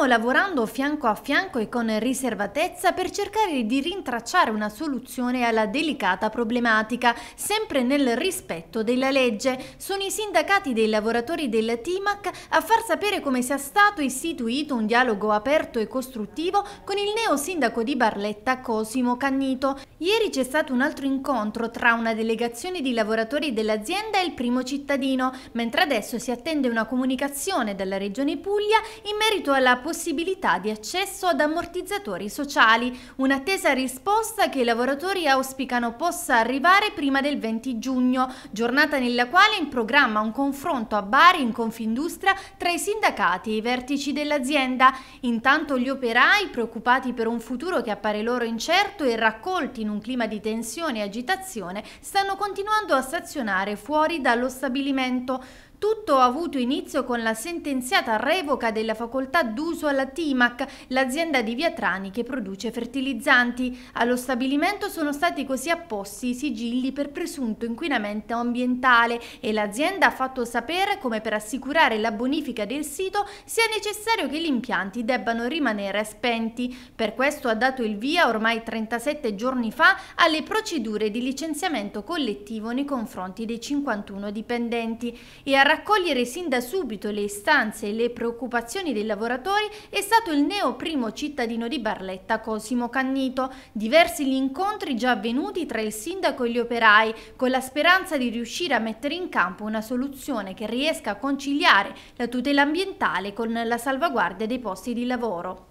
Stiamo lavorando fianco a fianco e con riservatezza per cercare di rintracciare una soluzione alla delicata problematica, sempre nel rispetto della legge. Sono i sindacati dei lavoratori del TIMAC a far sapere come sia stato istituito un dialogo aperto e costruttivo con il neo sindaco di Barletta Cosimo Cannito. Ieri c'è stato un altro incontro tra una delegazione di lavoratori dell'azienda e il primo cittadino, mentre adesso si attende una comunicazione dalla Regione Puglia in merito alla posizione possibilità di accesso ad ammortizzatori sociali, un'attesa risposta che i lavoratori auspicano possa arrivare prima del 20 giugno, giornata nella quale è in programma un confronto a Bari in Confindustria tra i sindacati e i vertici dell'azienda. Intanto gli operai, preoccupati per un futuro che appare loro incerto e raccolti in un clima di tensione e agitazione, stanno continuando a stazionare fuori dallo stabilimento. Tutto ha avuto inizio con la sentenziata revoca della facoltà d'uso alla Timac, l'azienda di Viatrani che produce fertilizzanti. Allo stabilimento sono stati così apposti i sigilli per presunto inquinamento ambientale e l'azienda ha fatto sapere come per assicurare la bonifica del sito sia necessario che gli impianti debbano rimanere spenti. Per questo ha dato il via ormai 37 giorni fa alle procedure di licenziamento collettivo nei confronti dei 51 dipendenti e ha raccogliere sin da subito le istanze e le preoccupazioni dei lavoratori è stato il neo primo cittadino di Barletta, Cosimo Cannito. Diversi gli incontri già avvenuti tra il sindaco e gli operai, con la speranza di riuscire a mettere in campo una soluzione che riesca a conciliare la tutela ambientale con la salvaguardia dei posti di lavoro.